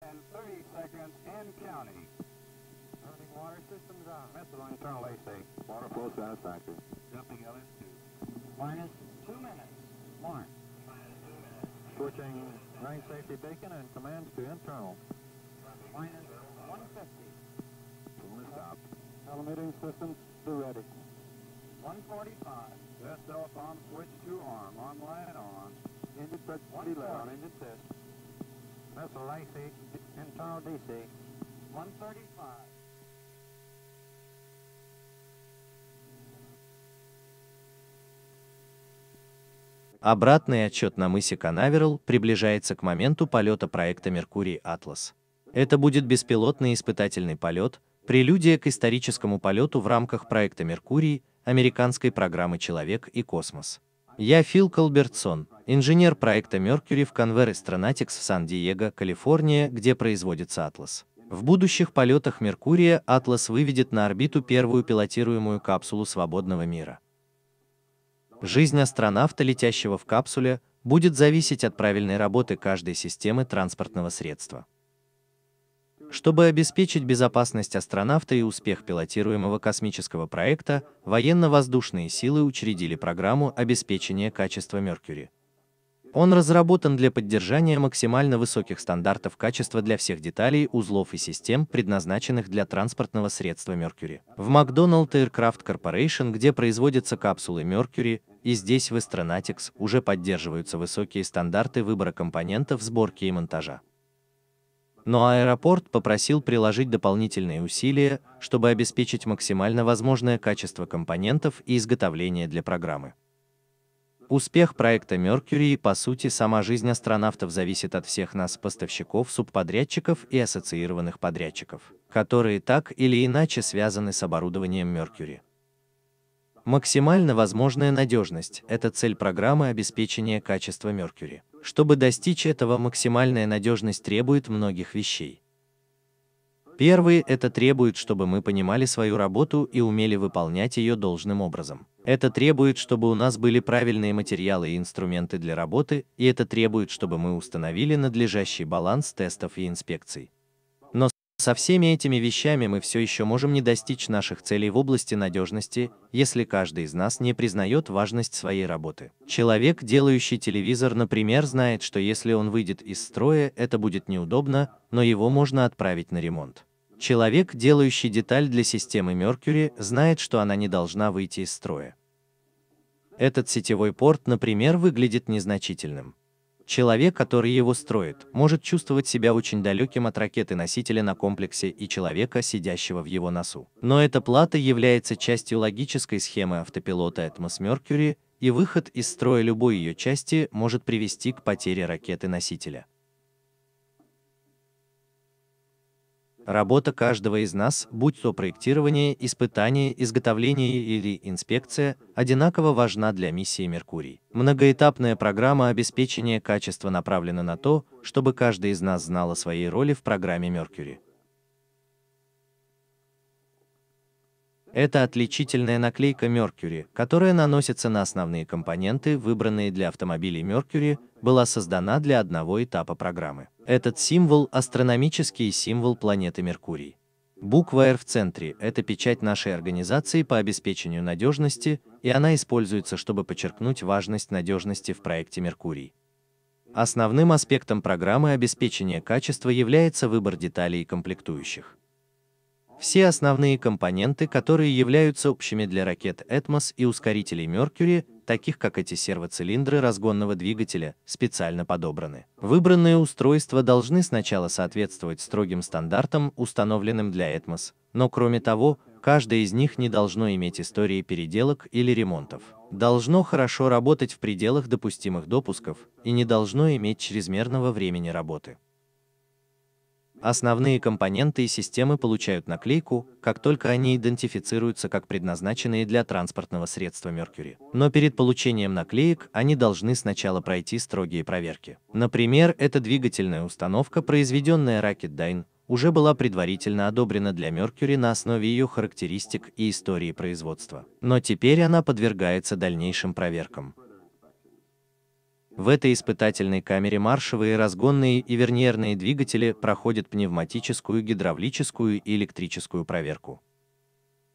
And 30 seconds and counting. Running water systems on. Missile internal AC. Water flow satisfactory. Jumping LS2. Minus two minutes. Mark. Switching nine safety beacon and commands to internal. Minus 150. Coolant stop. Telemetering systems to ready. 145. Left cell phone switch to arm. Online on. Engine pressure on engine test. Missile A-6, Pintal 135. Обратный отчет на мысе Канаверал приближается к моменту полета проекта «Меркурий Атлас». Это будет беспилотный испытательный полет, прелюдия к историческому полету в рамках проекта «Меркурий» американской программы «Человек и космос». Я Фил Колбертсон, инженер проекта Mercury в Conver Astronautics в Сан-Диего, Калифорния, где производится Атлас. В будущих полетах Меркурия Атлас выведет на орбиту первую пилотируемую капсулу свободного мира. Жизнь астронавта, летящего в капсуле, будет зависеть от правильной работы каждой системы транспортного средства. Чтобы обеспечить безопасность астронавта и успех пилотируемого космического проекта, военно-воздушные силы учредили программу обеспечения качества Меркьюри. Он разработан для поддержания максимально высоких стандартов качества для всех деталей, узлов и систем, предназначенных для транспортного средства Mercury. В McDonald Aircraft Corporation, где производятся капсулы Mercury, и здесь в Astronautics уже поддерживаются высокие стандарты выбора компонентов, сборки и монтажа но аэропорт попросил приложить дополнительные усилия, чтобы обеспечить максимально возможное качество компонентов и изготовления для программы. Успех проекта Mercury и, по сути, сама жизнь астронавтов зависит от всех нас, поставщиков, субподрядчиков и ассоциированных подрядчиков, которые так или иначе связаны с оборудованием Mercury. Максимально возможная надежность – это цель программы обеспечения качества Mercury. Чтобы достичь этого, максимальная надежность требует многих вещей. Первые – это требует, чтобы мы понимали свою работу и умели выполнять ее должным образом. Это требует, чтобы у нас были правильные материалы и инструменты для работы, и это требует, чтобы мы установили надлежащий баланс тестов и инспекций. Со всеми этими вещами мы все еще можем не достичь наших целей в области надежности, если каждый из нас не признает важность своей работы. Человек, делающий телевизор, например, знает, что если он выйдет из строя, это будет неудобно, но его можно отправить на ремонт. Человек, делающий деталь для системы Mercury, знает, что она не должна выйти из строя. Этот сетевой порт, например, выглядит незначительным. Человек, который его строит, может чувствовать себя очень далеким от ракеты-носителя на комплексе и человека, сидящего в его носу. Но эта плата является частью логической схемы автопилота Atmos Mercury, и выход из строя любой ее части может привести к потере ракеты-носителя. Работа каждого из нас, будь то проектирование, испытание, изготовление или инспекция, одинаково важна для миссии Меркурий. Многоэтапная программа обеспечения качества направлена на то, чтобы каждый из нас знал о своей роли в программе Меркурий. Это отличительная наклейка Mercury, которая наносится на основные компоненты, выбранные для автомобилей Mercury, была создана для одного этапа программы. Этот символ – астрономический символ планеты Меркурий. Буква R в центре – это печать нашей организации по обеспечению надежности, и она используется, чтобы подчеркнуть важность надежности в проекте Меркурий. Основным аспектом программы обеспечения качества является выбор деталей и комплектующих. Все основные компоненты, которые являются общими для ракет «Этмос» и ускорителей «Меркьюри», таких как эти сервоцилиндры разгонного двигателя, специально подобраны. Выбранные устройства должны сначала соответствовать строгим стандартам, установленным для «Этмос», но кроме того, каждое из них не должно иметь истории переделок или ремонтов. Должно хорошо работать в пределах допустимых допусков и не должно иметь чрезмерного времени работы. Основные компоненты и системы получают наклейку, как только они идентифицируются как предназначенные для транспортного средства Mercury. Но перед получением наклеек они должны сначала пройти строгие проверки. Например, эта двигательная установка, произведенная Rocketdyne, уже была предварительно одобрена для Mercury на основе ее характеристик и истории производства. Но теперь она подвергается дальнейшим проверкам. В этой испытательной камере маршевые разгонные и верниерные двигатели проходят пневматическую, гидравлическую и электрическую проверку.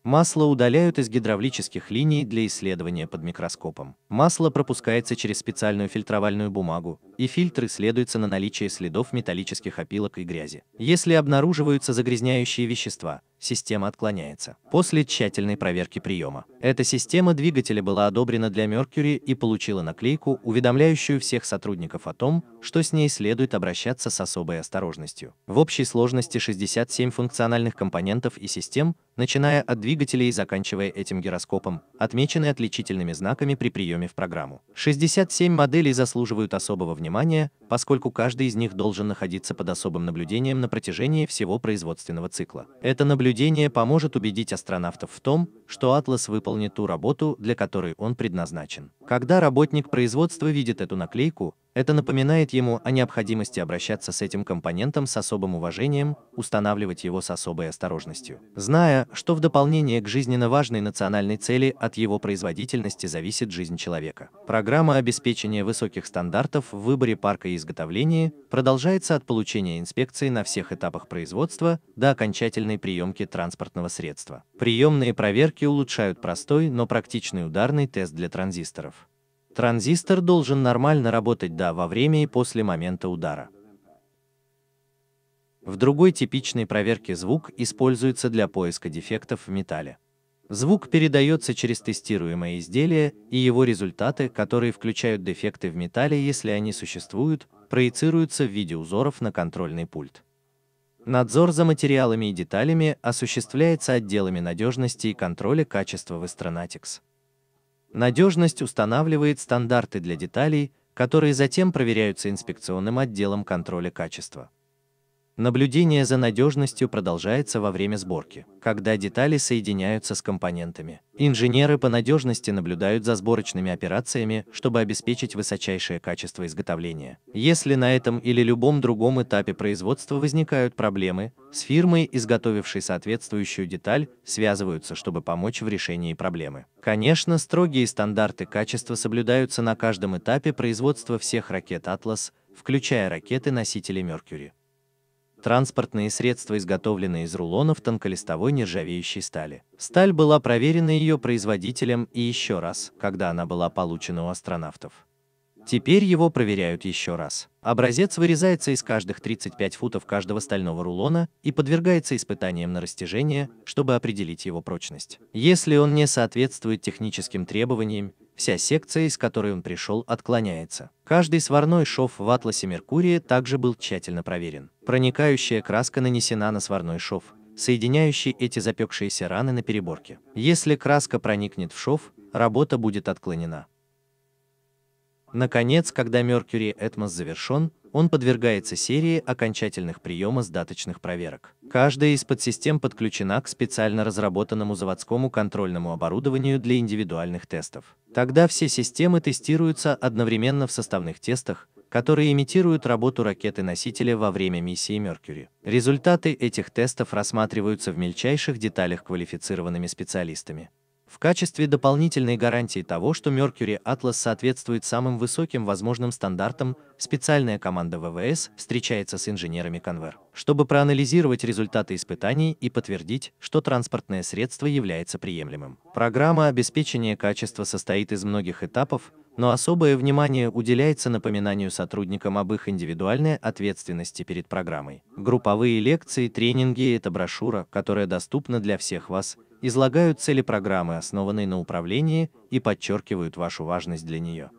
Масло удаляют из гидравлических линий для исследования под микроскопом. Масло пропускается через специальную фильтровальную бумагу, и фильтр исследуется на наличие следов металлических опилок и грязи. Если обнаруживаются загрязняющие вещества, система отклоняется. После тщательной проверки приема. Эта система двигателя была одобрена для Mercury и получила наклейку, уведомляющую всех сотрудников о том, что с ней следует обращаться с особой осторожностью. В общей сложности 67 функциональных компонентов и систем, начиная от двигателей и заканчивая этим гироскопом, отмечены отличительными знаками при приеме в программу. 67 моделей заслуживают особого внимания, поскольку каждый из них должен находиться под особым наблюдением на протяжении всего производственного цикла. Это наблюдение поможет убедить астронавтов в том, что «Атлас» выполнит ту работу, для которой он предназначен. Когда работник производства видит эту наклейку, это напоминает ему о необходимости обращаться с этим компонентом с особым уважением, устанавливать его с особой осторожностью, зная, что в дополнение к жизненно важной национальной цели от его производительности зависит жизнь человека. Программа обеспечения высоких стандартов в выборе парка и изготовлении продолжается от получения инспекции на всех этапах производства до окончательной приемки транспортного средства. Приемные проверки улучшают простой, но практичный ударный тест для транзисторов. Транзистор должен нормально работать до, во время и после момента удара. В другой типичной проверке звук используется для поиска дефектов в металле. Звук передается через тестируемое изделие, и его результаты, которые включают дефекты в металле, если они существуют, проецируются в виде узоров на контрольный пульт. Надзор за материалами и деталями осуществляется отделами надежности и контроля качества в Astronautics. Надежность устанавливает стандарты для деталей, которые затем проверяются инспекционным отделом контроля качества. Наблюдение за надежностью продолжается во время сборки, когда детали соединяются с компонентами. Инженеры по надежности наблюдают за сборочными операциями, чтобы обеспечить высочайшее качество изготовления. Если на этом или любом другом этапе производства возникают проблемы, с фирмой, изготовившей соответствующую деталь, связываются, чтобы помочь в решении проблемы. Конечно, строгие стандарты качества соблюдаются на каждом этапе производства всех ракет «Атлас», включая ракеты-носители «Меркьюри» транспортные средства, изготовленные из рулонов тонколистовой нержавеющей стали. Сталь была проверена ее производителем и еще раз, когда она была получена у астронавтов. Теперь его проверяют еще раз. Образец вырезается из каждых 35 футов каждого стального рулона и подвергается испытаниям на растяжение, чтобы определить его прочность. Если он не соответствует техническим требованиям, Вся секция, из которой он пришел, отклоняется. Каждый сварной шов в атласе Меркурия также был тщательно проверен. Проникающая краска нанесена на сварной шов, соединяющий эти запекшиеся раны на переборке. Если краска проникнет в шов, работа будет отклонена. Наконец, когда Mercury Atmos завершен, он подвергается серии окончательных приема сдаточных проверок. Каждая из подсистем подключена к специально разработанному заводскому контрольному оборудованию для индивидуальных тестов. Тогда все системы тестируются одновременно в составных тестах, которые имитируют работу ракеты-носителя во время миссии Меркьюри. Результаты этих тестов рассматриваются в мельчайших деталях квалифицированными специалистами. В качестве дополнительной гарантии того, что Mercury Atlas соответствует самым высоким возможным стандартам, специальная команда ВВС встречается с инженерами конвер, чтобы проанализировать результаты испытаний и подтвердить, что транспортное средство является приемлемым. Программа обеспечения качества состоит из многих этапов, но особое внимание уделяется напоминанию сотрудникам об их индивидуальной ответственности перед программой. Групповые лекции, тренинги – и эта брошюра, которая доступна для всех вас, излагают цели программы, основанные на управлении, и подчеркивают вашу важность для нее.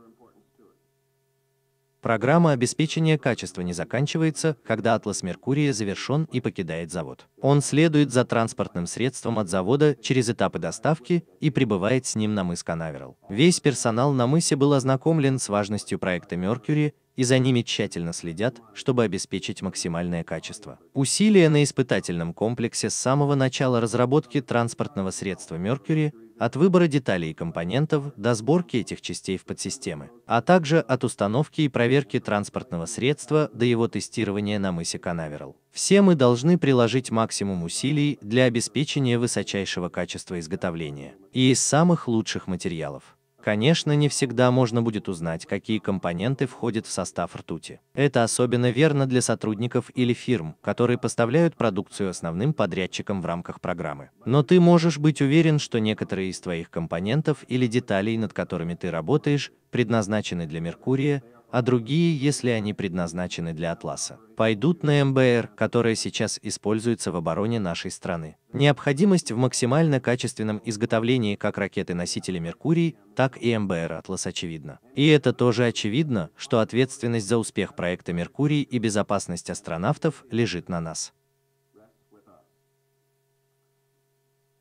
Программа обеспечения качества не заканчивается, когда «Атлас Меркурия» завершен и покидает завод. Он следует за транспортным средством от завода через этапы доставки и прибывает с ним на мыс Канаверал. Весь персонал на мысе был ознакомлен с важностью проекта Меркурия и за ними тщательно следят, чтобы обеспечить максимальное качество. Усилия на испытательном комплексе с самого начала разработки транспортного средства Меркурия от выбора деталей и компонентов до сборки этих частей в подсистемы, а также от установки и проверки транспортного средства до его тестирования на мысе Канаверал. Все мы должны приложить максимум усилий для обеспечения высочайшего качества изготовления и из самых лучших материалов. Конечно, не всегда можно будет узнать, какие компоненты входят в состав ртути. Это особенно верно для сотрудников или фирм, которые поставляют продукцию основным подрядчикам в рамках программы. Но ты можешь быть уверен, что некоторые из твоих компонентов или деталей, над которыми ты работаешь, предназначены для Меркурия, а другие, если они предназначены для Атласа, пойдут на МБР, которая сейчас используется в обороне нашей страны. Необходимость в максимально качественном изготовлении как ракеты-носители «Меркурий», так и МБР «Атлас» очевидна. И это тоже очевидно, что ответственность за успех проекта «Меркурий» и безопасность астронавтов лежит на нас.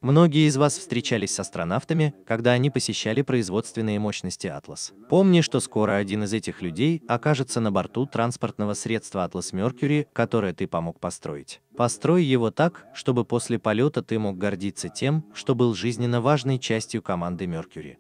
Многие из вас встречались с астронавтами, когда они посещали производственные мощности «Атлас». Помни, что скоро один из этих людей окажется на борту транспортного средства «Атлас Меркьюри», которое ты помог построить. Построй его так, чтобы после полета ты мог гордиться тем, что был жизненно важной частью команды Меркьюри.